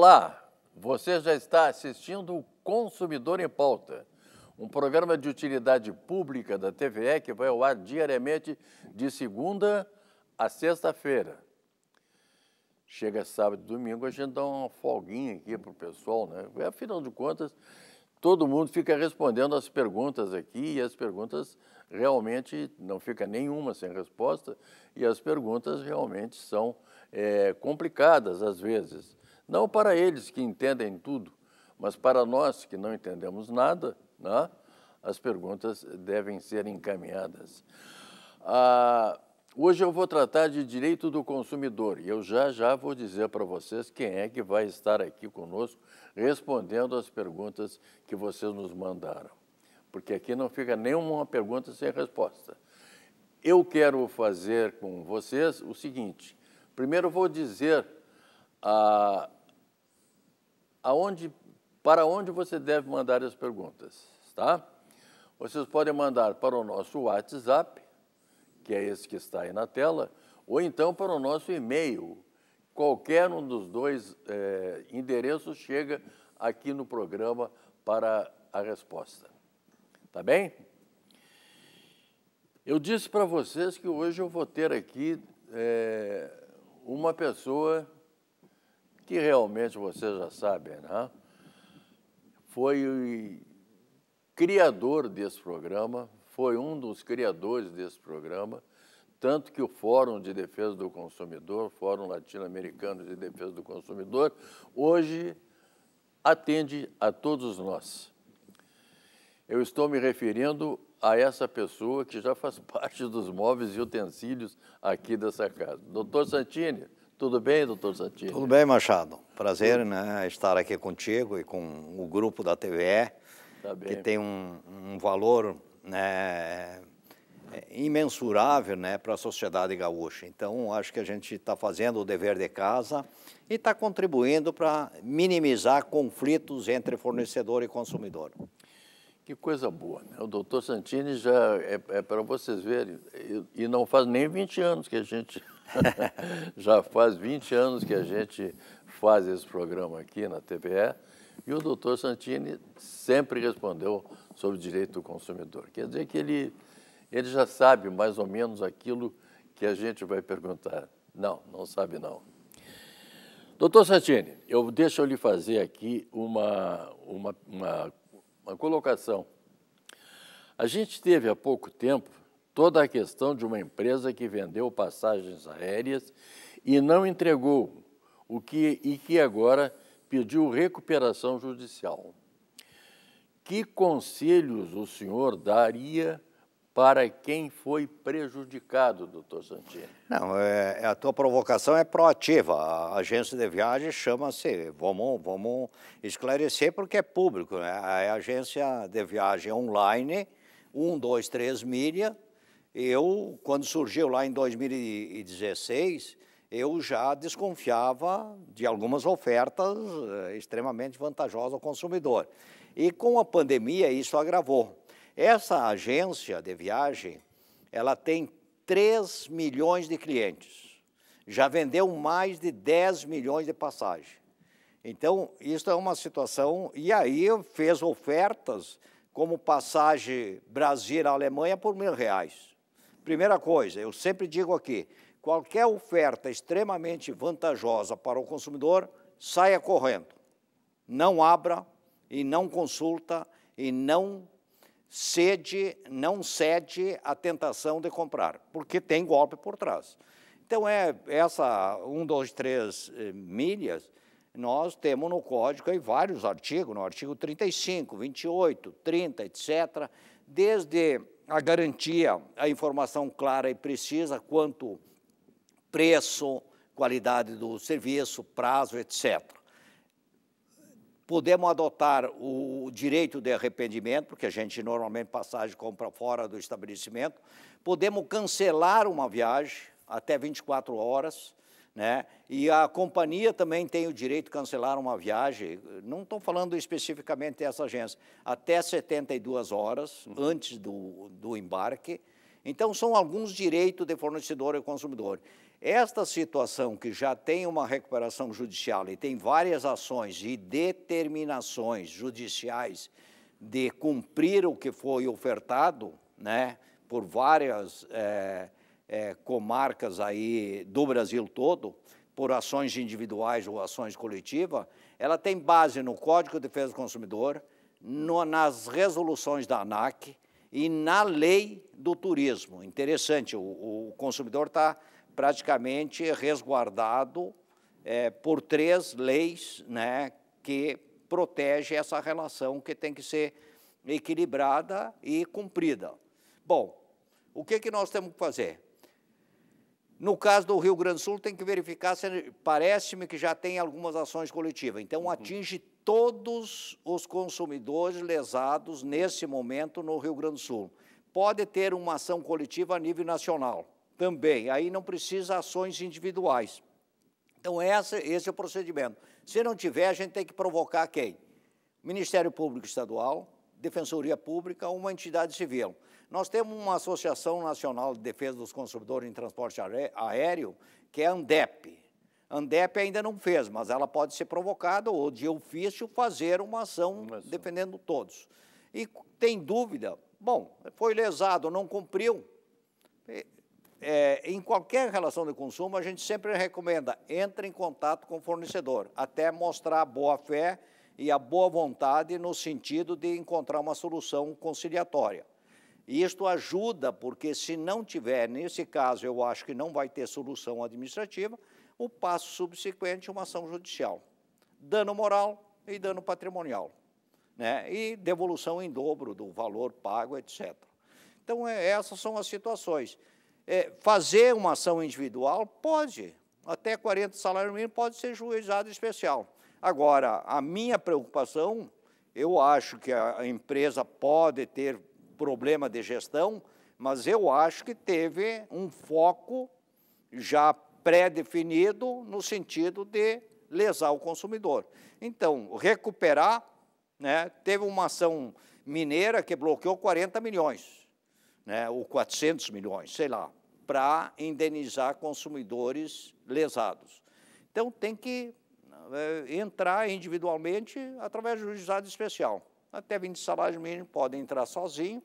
Olá, você já está assistindo o Consumidor em Pauta, um programa de utilidade pública da TVE que vai ao ar diariamente de segunda a sexta-feira. Chega sábado e domingo, a gente dá uma folguinha aqui para o pessoal, né? É, afinal de contas, todo mundo fica respondendo as perguntas aqui e as perguntas realmente não fica nenhuma sem resposta e as perguntas realmente são é, complicadas às vezes. Não para eles que entendem tudo, mas para nós que não entendemos nada, né, as perguntas devem ser encaminhadas. Ah, hoje eu vou tratar de direito do consumidor e eu já já vou dizer para vocês quem é que vai estar aqui conosco respondendo as perguntas que vocês nos mandaram. Porque aqui não fica nenhuma pergunta sem resposta. Eu quero fazer com vocês o seguinte: primeiro vou dizer a aonde, para onde você deve mandar as perguntas, tá? Vocês podem mandar para o nosso WhatsApp, que é esse que está aí na tela, ou então para o nosso e-mail. Qualquer um dos dois é, endereços chega aqui no programa para a resposta. Tá bem? Eu disse para vocês que hoje eu vou ter aqui é, uma pessoa que realmente vocês já sabem, né? Foi criador desse programa, foi um dos criadores desse programa, tanto que o Fórum de Defesa do Consumidor, Fórum Latino-Americano de Defesa do Consumidor, hoje atende a todos nós. Eu estou me referindo a essa pessoa que já faz parte dos móveis e utensílios aqui dessa casa. Doutor Santini, tudo bem, doutor Satiro? Tudo bem, Machado. Prazer né, estar aqui contigo e com o grupo da TVE, tá que tem um, um valor né, imensurável né, para a sociedade gaúcha. Então, acho que a gente está fazendo o dever de casa e está contribuindo para minimizar conflitos entre fornecedor e consumidor. Que coisa boa, né? O doutor Santini já é, é para vocês verem, e, e, não faz nem 20 anos que a gente. já faz 20 anos que a gente faz esse programa aqui na TVE, e o doutor Santini sempre respondeu sobre o direito do consumidor. Quer dizer que ele, ele já sabe mais ou menos aquilo que a gente vai perguntar. Não, não sabe não. Doutor Santini, eu, deixa eu lhe fazer aqui uma, uma, uma uma colocação. A gente teve há pouco tempo toda a questão de uma empresa que vendeu passagens aéreas e não entregou o que e que agora pediu recuperação judicial. Que conselhos o senhor daria para quem foi prejudicado, doutor Santini. Não, é, é, a tua provocação é proativa. A agência de viagem chama-se, vamos, vamos esclarecer porque é público, né? a agência de viagem online, três milha. Eu, quando surgiu lá em 2016, eu já desconfiava de algumas ofertas eh, extremamente vantajosas ao consumidor. E com a pandemia isso agravou essa agência de viagem, ela tem 3 milhões de clientes. Já vendeu mais de 10 milhões de passagens. Então, isso é uma situação. E aí fez ofertas como passagem Brasil-Alemanha por mil reais. Primeira coisa, eu sempre digo aqui: qualquer oferta extremamente vantajosa para o consumidor, saia correndo. Não abra e não consulta e não sede, não cede à tentação de comprar, porque tem golpe por trás. Então, é essa 1, 2, 3 milhas, nós temos no código aí vários artigos, no artigo 35, 28, 30, etc., desde a garantia, a informação clara e precisa quanto preço, qualidade do serviço, prazo, etc. Podemos adotar o direito de arrependimento, porque a gente normalmente passagem compra fora do estabelecimento. Podemos cancelar uma viagem até 24 horas. Né? E a companhia também tem o direito de cancelar uma viagem, não estou falando especificamente dessa agência, até 72 horas uhum. antes do, do embarque. Então, são alguns direitos de fornecedor e consumidor. Esta situação, que já tem uma recuperação judicial e tem várias ações e determinações judiciais de cumprir o que foi ofertado, né, por várias é, é, comarcas aí do Brasil todo, por ações individuais ou ações coletivas, ela tem base no Código de Defesa do Consumidor, no, nas resoluções da ANAC e na lei do turismo. Interessante, o, o consumidor está praticamente resguardado é, por três leis né, que protege essa relação que tem que ser equilibrada e cumprida. Bom, o que, que nós temos que fazer? No caso do Rio Grande do Sul, tem que verificar se parece-me que já tem algumas ações coletivas. Então, uhum. atinge todos os consumidores lesados nesse momento no Rio Grande do Sul. Pode ter uma ação coletiva a nível nacional também. Aí não precisa ações individuais. Então, essa, esse é o procedimento. Se não tiver, a gente tem que provocar quem? Ministério Público Estadual, Defensoria Pública, ou uma entidade civil. Nós temos uma Associação Nacional de Defesa dos Consumidores em Transporte Aéreo, que é a ANDEP. A ANDEP ainda não fez, mas ela pode ser provocada ou de ofício fazer uma ação defendendo todos. E tem dúvida? Bom, foi lesado, não cumpriu é, em qualquer relação de consumo, a gente sempre recomenda, entre em contato com o fornecedor, até mostrar a boa fé e a boa vontade no sentido de encontrar uma solução conciliatória. E isto ajuda, porque se não tiver, nesse caso, eu acho que não vai ter solução administrativa, o passo subsequente é uma ação judicial. Dano moral e dano patrimonial. Né? E devolução em dobro do valor pago, etc. Então, é, essas são as situações é, fazer uma ação individual? Pode. Até 40 salário mínimo pode ser juizado especial. Agora, a minha preocupação, eu acho que a empresa pode ter problema de gestão, mas eu acho que teve um foco já pré-definido no sentido de lesar o consumidor. Então, recuperar, né, teve uma ação mineira que bloqueou 40 milhões, né, ou 400 milhões, sei lá para indenizar consumidores lesados. Então, tem que é, entrar individualmente através do juizado especial. Até 20 salários mínimos podem entrar sozinho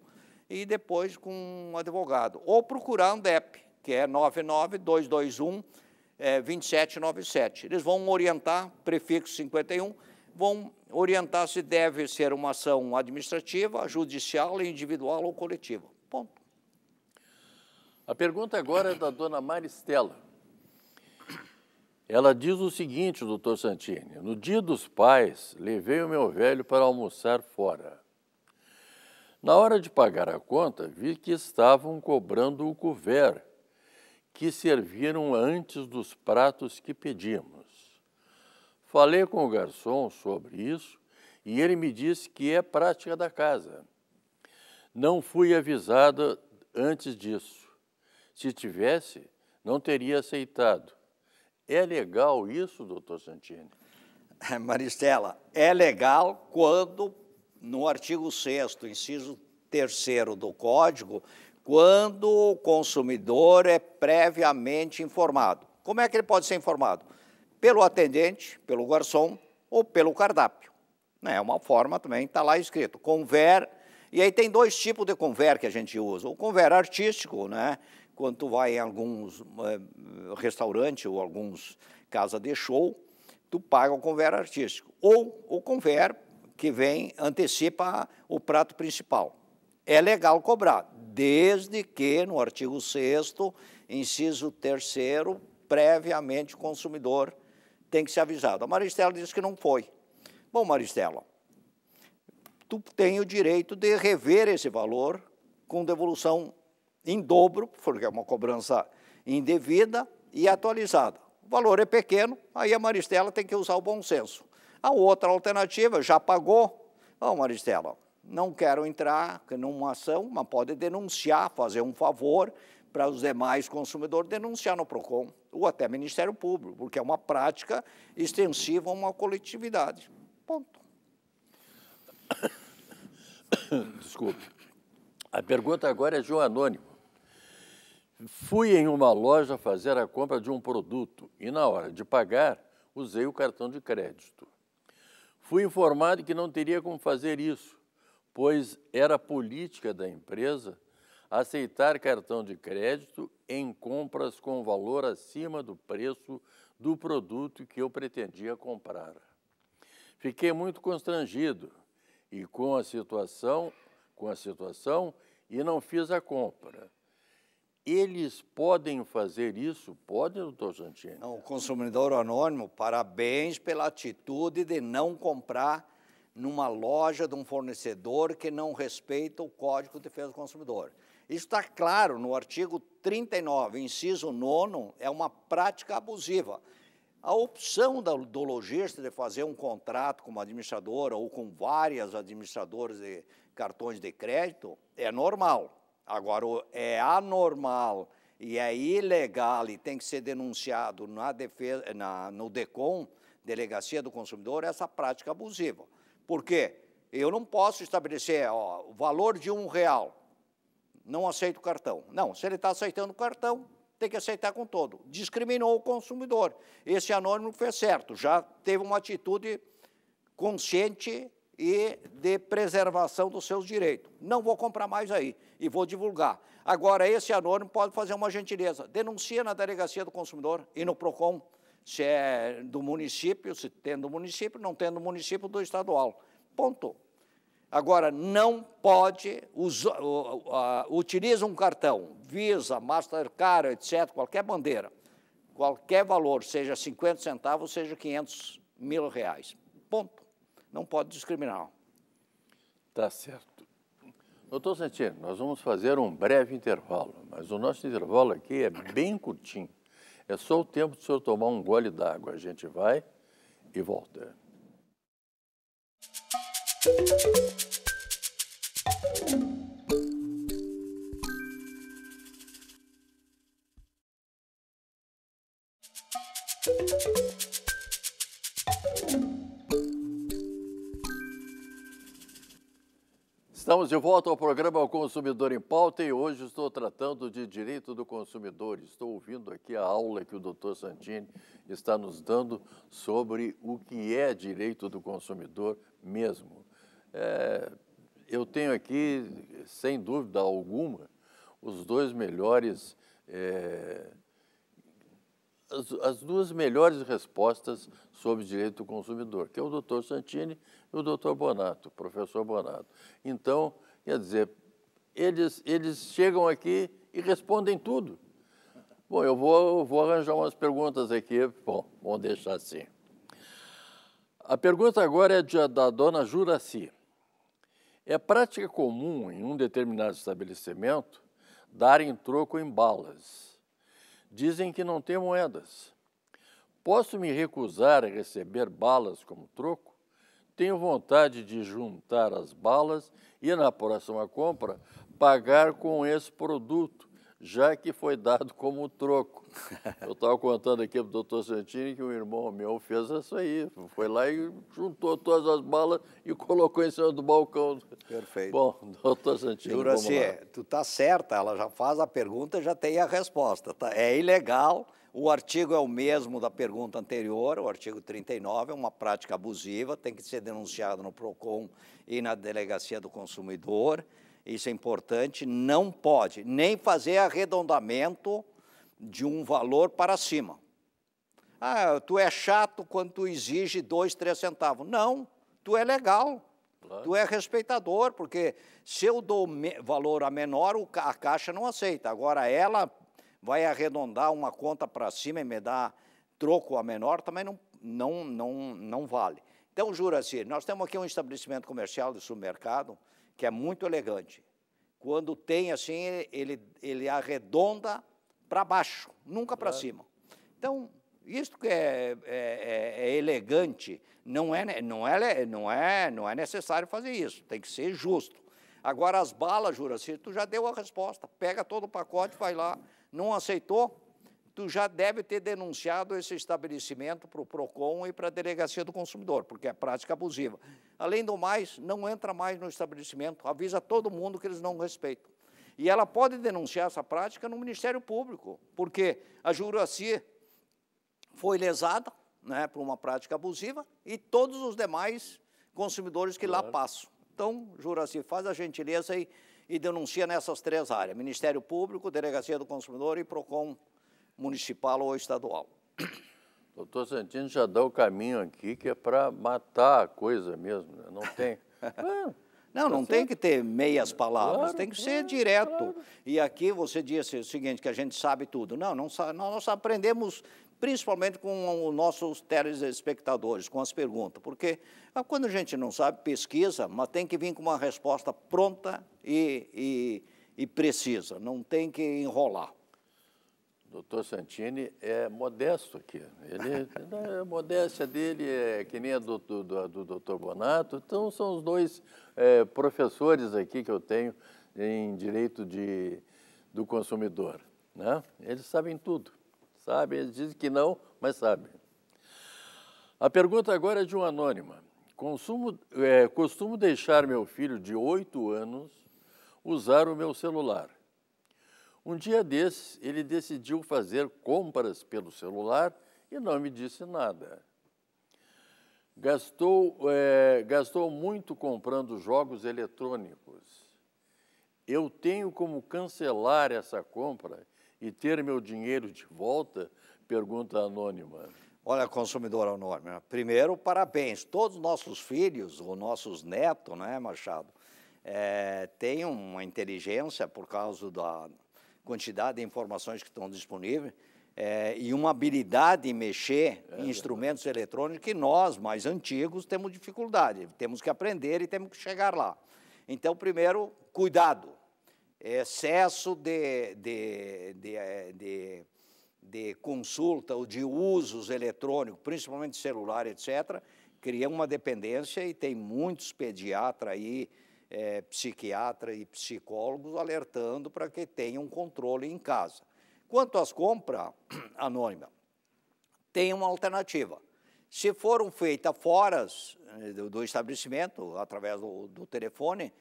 e depois com um advogado. Ou procurar um DEP, que é 99221 é, 2797. Eles vão orientar, prefixo 51, vão orientar se deve ser uma ação administrativa, judicial, individual ou coletiva. Ponto. A pergunta agora é da dona Maristela. Ela diz o seguinte, doutor Santini: No dia dos pais, levei o meu velho para almoçar fora. Na hora de pagar a conta, vi que estavam cobrando o couvert que serviram antes dos pratos que pedimos. Falei com o garçom sobre isso e ele me disse que é prática da casa. Não fui avisada antes disso. Se tivesse, não teria aceitado. É legal isso, doutor Santini? É, Maristela, é legal quando, no artigo 6, inciso 3 do Código, quando o consumidor é previamente informado. Como é que ele pode ser informado? Pelo atendente, pelo garçom ou pelo cardápio. Né, é uma forma também, está lá escrito. Conver. E aí tem dois tipos de conver que a gente usa. O conver artístico, né? quando tu vai em alguns uh, restaurante ou alguns casa de show, tu paga o conver artístico. Ou o conver que vem, antecipa o prato principal. É legal cobrar, desde que no artigo 6 inciso 3 previamente o consumidor tem que ser avisado. A Maristela disse que não foi. Bom, Maristela, tu tem o direito de rever esse valor com devolução em dobro, porque é uma cobrança indevida e atualizada. O valor é pequeno, aí a Maristela tem que usar o bom senso. A outra alternativa, já pagou, ó oh, Maristela, não quero entrar numa ação, mas pode denunciar, fazer um favor para os demais consumidores denunciar no PROCON ou até Ministério Público, porque é uma prática extensiva a uma coletividade. Ponto. Desculpe. A pergunta agora é de um anônimo. Fui em uma loja fazer a compra de um produto e, na hora de pagar, usei o cartão de crédito. Fui informado que não teria como fazer isso, pois era política da empresa aceitar cartão de crédito em compras com valor acima do preço do produto que eu pretendia comprar. Fiquei muito constrangido e com a situação, com a situação e não fiz a compra. Eles podem fazer isso? Podem, doutor Santini? Não, o consumidor anônimo, parabéns pela atitude de não comprar numa loja de um fornecedor que não respeita o Código de Defesa do Consumidor. Isso está claro no artigo 39, inciso 9, é uma prática abusiva. A opção do, do lojista de fazer um contrato com uma administradora ou com várias administradoras de cartões de crédito é normal. Agora, é anormal e é ilegal e tem que ser denunciado na defesa, na, no DECOM, Delegacia do Consumidor, essa prática abusiva. Por quê? Eu não posso estabelecer ó, o valor de um real. Não aceito cartão. Não, se ele está aceitando cartão, tem que aceitar com todo. Discriminou o consumidor. Esse anônimo fez certo, já teve uma atitude consciente e de preservação dos seus direitos. Não vou comprar mais aí e vou divulgar. Agora, esse anônimo pode fazer uma gentileza. Denuncia na Delegacia do Consumidor e no PROCON, se é do município, se tendo município, não tendo município, do estadual. Ponto. Agora, não pode, usa, utiliza um cartão, Visa, Mastercard, etc., qualquer bandeira, qualquer valor, seja 50 centavos, seja 500 mil reais. Ponto não pode discriminar. Tá certo. Doutor Santino, nós vamos fazer um breve intervalo, mas o nosso intervalo aqui é bem curtinho. É só o tempo do senhor tomar um gole d'água. A gente vai e volta. Música Estamos de volta ao programa Consumidor em Pauta e hoje estou tratando de direito do consumidor. Estou ouvindo aqui a aula que o doutor Santini está nos dando sobre o que é direito do consumidor mesmo. É, eu tenho aqui, sem dúvida alguma, os dois melhores é, as, as, duas melhores respostas sobre direito do consumidor, que é o doutor Santini e o doutor Bonato, professor Bonato. Então, quer dizer, eles, eles chegam aqui e respondem tudo. Bom, eu vou, eu vou arranjar umas perguntas aqui. Bom, vamos deixar assim. A pergunta agora é de, da dona Juraci. É prática comum em um determinado estabelecimento darem troco em balas dizem que não têm moedas. Posso me recusar a receber balas como troco? Tenho vontade de juntar as balas e, na próxima compra, pagar com esse produto já que foi dado como troco. Eu estava contando aqui para o doutor Santini que um irmão meu fez isso aí. Foi lá e juntou todas as balas e colocou em cima do balcão. Perfeito. Bom, doutor Santini, Juraci, assim, é, tu está certa, ela já faz a pergunta já tem a resposta. Tá? É ilegal, o artigo é o mesmo da pergunta anterior, o artigo 39, é uma prática abusiva, tem que ser denunciado no PROCON e na Delegacia do Consumidor isso é importante, não pode nem fazer arredondamento de um valor para cima. Ah, tu é chato quando tu exige dois, três centavos. Não, tu é legal, claro. tu é respeitador, porque se eu dou valor a menor, a caixa não aceita. Agora ela vai arredondar uma conta para cima e me dar troco a menor, também não, não, não, não vale. Então, jura se nós temos aqui um estabelecimento comercial de supermercado, que é muito elegante. Quando tem assim, ele, ele arredonda para baixo, nunca para claro. cima. Então, isto que é, é, é, é, elegante, não é, não, é, não, é, não é necessário fazer isso, tem que ser justo. Agora, as balas, Juraci, tu já deu a resposta, pega todo o pacote, vai lá. Não aceitou? tu já deve ter denunciado esse estabelecimento para o PROCON e para a Delegacia do Consumidor, porque é prática abusiva. Além do mais, não entra mais no estabelecimento, avisa todo mundo que eles não respeitam. E ela pode denunciar essa prática no Ministério Público, porque a Juraci foi lesada né, por uma prática abusiva e todos os demais consumidores que claro. lá passam. Então, Juraci, faz a gentileza e, e denuncia nessas três áreas: Ministério Público, Delegacia do Consumidor e PROCON municipal ou estadual. Doutor Santino já dá o caminho aqui que é para matar a coisa mesmo, né? não tem. É. não, não assim tem é. que ter meias palavras, claro, tem que ser claro, direto. Claro. E aqui você diz o seguinte, que a gente sabe tudo. Não, não nós aprendemos principalmente com os nossos telespectadores, com as perguntas, porque ah, quando a gente não sabe, pesquisa, mas tem que vir com uma resposta pronta e, e, e precisa, não tem que enrolar doutor Santini é modesto aqui. Ele, a modéstia dele é que nem a do, do, do, doutor Bonato. Então, são os dois é, professores aqui que eu tenho em direito de, do consumidor. Né? Eles sabem tudo. Sabem, eles dizem que não, mas sabem. A pergunta agora é de um anônima. Consumo, é, costumo deixar meu filho de 8 anos usar o meu celular um dia desses, ele decidiu fazer compras pelo celular e não me disse nada. Gastou, é, gastou muito comprando jogos eletrônicos. Eu tenho como cancelar essa compra e ter meu dinheiro de volta? Pergunta anônima. Olha, consumidor anônimo, primeiro, parabéns. Todos nossos filhos, ou nossos netos, não é, Machado, é, eh, têm uma inteligência por causa da, quantidade de informações que estão disponíveis é, e uma habilidade em mexer é, em instrumentos eletrônicos que nós, mais antigos, temos dificuldade. Temos que aprender e temos que chegar lá. Então, primeiro, cuidado. Excesso de, de, de, é, de de consulta ou de usos eletrônicos, principalmente celular, etc., cria uma dependência e tem muitos pediatras aí é, psiquiatra e psicólogos alertando para que tenha um controle em casa. Quanto às compras anônimas, tem uma alternativa. Se foram feitas fora eh, do estabelecimento, através do, do telefone,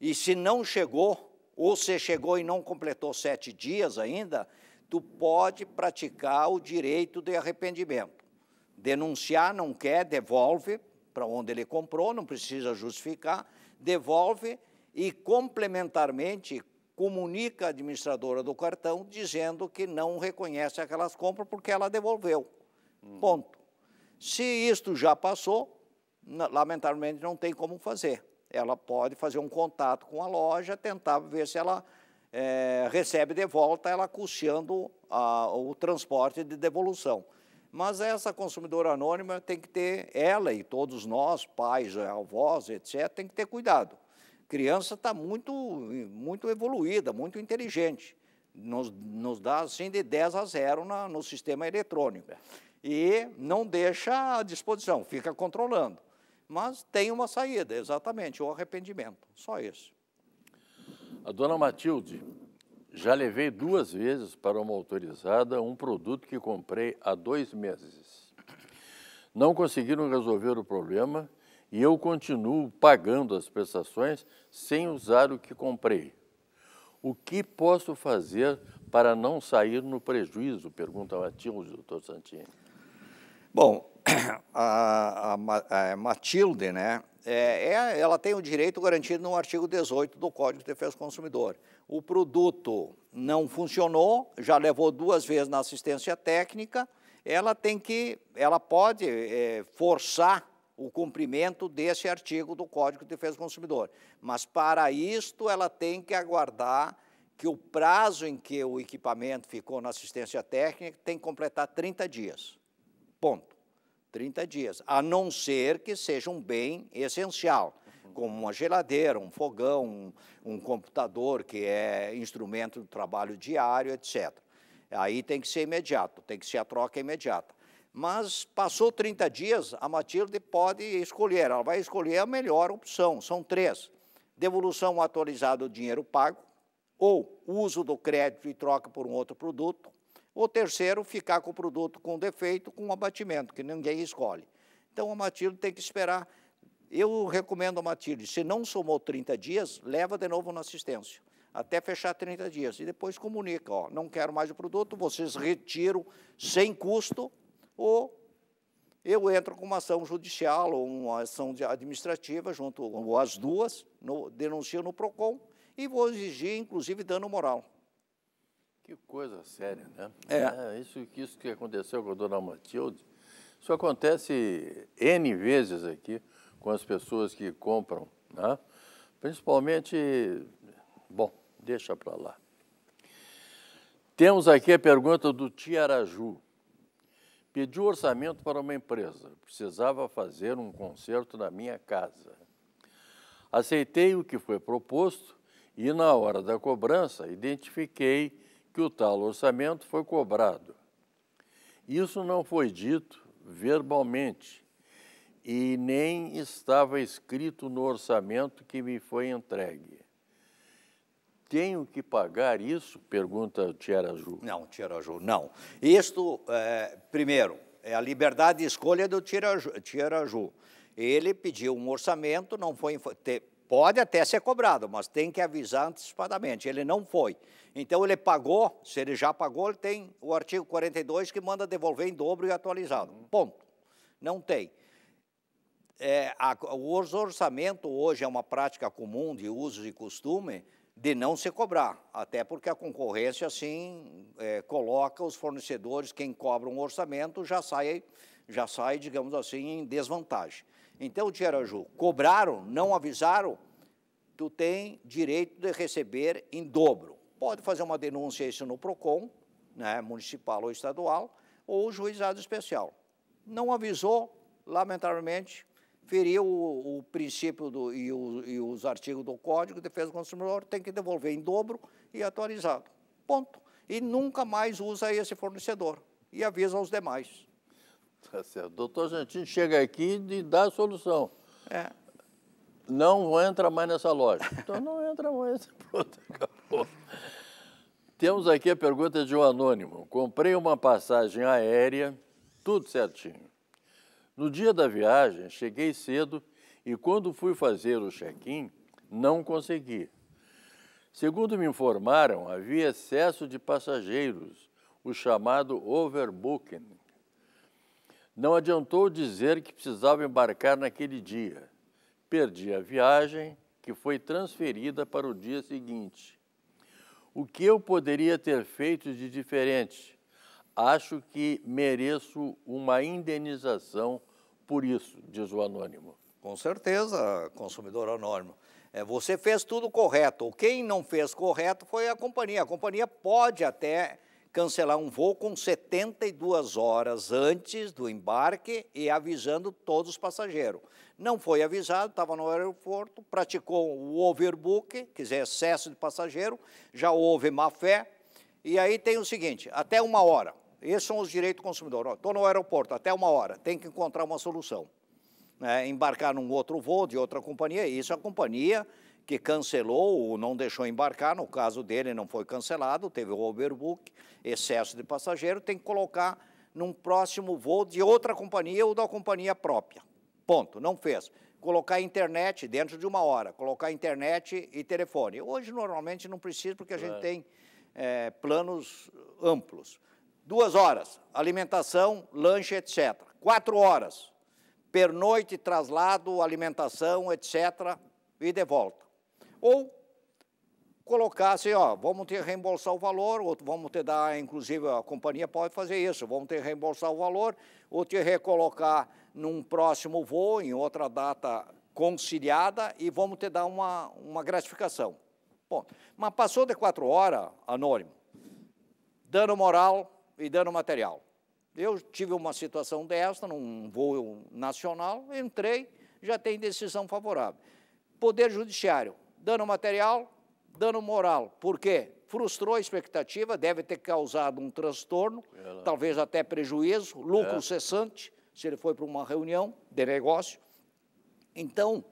e se não chegou, ou se chegou e não completou sete dias ainda, tu pode praticar o direito de arrependimento. Denunciar não quer, devolve para onde ele comprou, não precisa justificar, devolve e, complementarmente, comunica a administradora do cartão dizendo que não reconhece aquelas compras porque ela devolveu. Hum. Ponto. Se isto já passou, lamentavelmente não tem como fazer. Ela pode fazer um contato com a loja, tentar ver se ela é, recebe de volta, ela custeando a, o transporte de devolução. Mas essa consumidora anônima tem que ter, ela e todos nós, pais, avós, etc., tem que ter cuidado. Criança está muito, muito evoluída, muito inteligente. Nos, nos dá assim de 10 a 0 na, no sistema eletrônico. E não deixa à disposição, fica controlando. Mas tem uma saída, exatamente, o arrependimento. Só isso. A dona Matilde já levei duas vezes para uma autorizada um produto que comprei há dois meses. Não conseguiram resolver o problema e eu continuo pagando as prestações sem usar o que comprei. O que posso fazer para não sair no prejuízo? Pergunta a Matilde, doutor Santini. Bom, a, a, a é, Matilde, né, é, é, ela tem o direito garantido no artigo 18 do Código de Defesa do Consumidor. O produto não funcionou, já levou duas vezes na assistência técnica, ela tem que, ela pode é, forçar o cumprimento desse artigo do Código de Defesa do Consumidor. Mas para isto ela tem que aguardar que o prazo em que o equipamento ficou na assistência técnica tem que completar 30 dias. Ponto. 30 dias, a não ser que seja um bem essencial, como uma geladeira, um fogão, um, um computador que é instrumento do trabalho diário, etc. Aí tem que ser imediato, tem que ser a troca imediata. Mas passou 30 dias, a Matilde pode escolher, ela vai escolher a melhor opção, são três. Devolução atualizada do dinheiro pago, ou uso do crédito e troca por um outro produto, o terceiro, ficar com o produto com defeito, com abatimento, que ninguém escolhe. Então, a Matilde tem que esperar. Eu recomendo a Matilde, se não somou 30 dias, leva de novo na assistência, até fechar 30 dias. E depois comunica, ó, não quero mais o produto, vocês retiram sem custo, ou eu entro com uma ação judicial ou uma ação administrativa, junto, ou as duas, no, denuncio no PROCON, e vou exigir, inclusive, dano moral. Que coisa séria, né? É. é isso, isso que aconteceu com a dona Matilde, isso acontece N vezes aqui com as pessoas que compram, né? Principalmente, bom, deixa para lá. Temos aqui a pergunta do Tiaraju. Pediu orçamento para uma empresa. Precisava fazer um concerto na minha casa. Aceitei o que foi proposto e, na hora da cobrança, identifiquei que o tal orçamento foi cobrado. Isso não foi dito verbalmente e nem estava escrito no orçamento que me foi entregue. Tenho que pagar isso? Pergunta Tiaraju. Não, Tiaraju, não. Isto, é, primeiro, é a liberdade de escolha do Tiaraju. Ele pediu um orçamento, não foi Pode até ser cobrado, mas tem que avisar antecipadamente. Ele não foi. Então, ele pagou, se ele já pagou, ele tem o artigo 42 que manda devolver em dobro e atualizado. Ponto. Não tem. É, a, o orçamento hoje é uma prática comum de uso e costume de não se cobrar, até porque a concorrência, assim, é, coloca os fornecedores, quem cobra um orçamento já sai, já sai, digamos assim, em desvantagem. Então, Tiaraju, cobraram, não avisaram, tu tem direito de receber em dobro. Pode fazer uma denúncia isso no PROCON, né, municipal ou estadual, ou juizado especial. Não avisou, lamentavelmente, feriu o, o princípio do, e, o, e, os artigos do Código de Defesa do Consumidor, tem que devolver em dobro e atualizado. Ponto. E nunca mais usa esse fornecedor e avisa os demais. Tá certo. O doutor Gentili chega aqui e dá a solução. É. Não entra mais nessa loja. Então não entra mais. Pronto, acabou. Temos aqui a pergunta de um anônimo. Comprei uma passagem aérea, tudo certinho. No dia da viagem, cheguei cedo e quando fui fazer o check-in, não consegui. Segundo me informaram, havia excesso de passageiros, o chamado overbooking. Não adiantou dizer que precisava embarcar naquele dia. Perdi a viagem, que foi transferida para o dia seguinte. O que eu poderia ter feito de diferente? Acho que mereço uma indenização por isso, diz o anônimo. Com certeza, consumidor anônimo. É, você fez tudo correto. Quem não fez correto foi a companhia. A companhia pode até cancelar um voo com 72 horas antes do embarque e avisando todos os passageiros. Não foi avisado, estava no aeroporto, praticou o overbook, quer dizer, excesso de passageiro, já houve má fé. E aí tem o seguinte: até uma hora. Esses são os direitos do consumidor. Estou no aeroporto, até uma hora, tem que encontrar uma solução. Né, embarcar num outro voo de outra companhia. Isso a companhia que cancelou ou não deixou embarcar, no caso dele não foi cancelado, teve o overbook, excesso de passageiro, tem que colocar num próximo voo de outra companhia ou da companhia própria. Ponto, não fez. Colocar internet dentro de uma hora, colocar internet e telefone. Hoje, normalmente, não precisa, porque a gente tem é, planos amplos. Duas horas, alimentação, lanche, etc. Quatro horas, pernoite, traslado, alimentação, etc., e de volta. Ou colocasse, assim, ó, vamos ter reembolsar o valor, ou vamos te dar, inclusive a companhia pode fazer isso, vamos ter reembolsar o valor, ou te recolocar num próximo voo, em outra data conciliada, e vamos te dar uma, uma gratificação. Bom, mas passou de quatro horas, anônimo, dano moral e dano material. Eu tive uma situação desta, num voo nacional, entrei, já tem decisão favorável. Poder Judiciário, dano material, dano moral. Por quê? Frustrou a expectativa, deve ter causado um transtorno, Ela... talvez até prejuízo, lucro é. cessante, se ele foi para uma reunião de negócio. Então,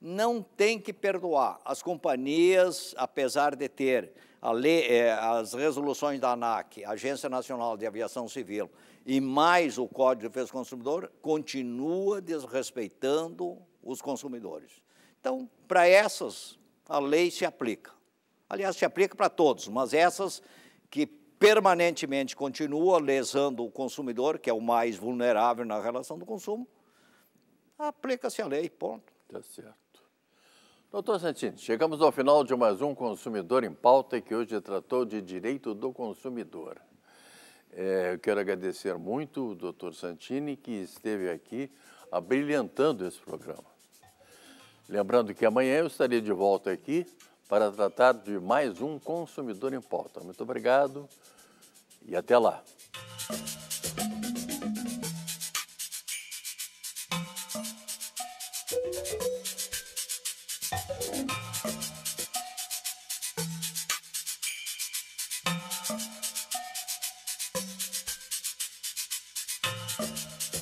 não tem que perdoar. As companhias, apesar de ter lei, é, as resoluções da ANAC, Agência Nacional de Aviação Civil, e mais o Código de Defesa do Consumidor, continua desrespeitando os consumidores. Então, para essas, a lei se aplica. Aliás, se aplica para todos, mas essas que permanentemente continua lesando o consumidor, que é o mais vulnerável na relação do consumo, aplica-se a lei, ponto. Está certo. Doutor Santini, chegamos ao final de mais um Consumidor em Pauta, que hoje tratou de direito do consumidor. É, eu quero agradecer muito o doutor Santini, que esteve aqui abrilhantando esse programa. Lembrando que amanhã eu estarei de volta aqui para tratar de mais um Consumidor em Pauta. Muito obrigado e até lá.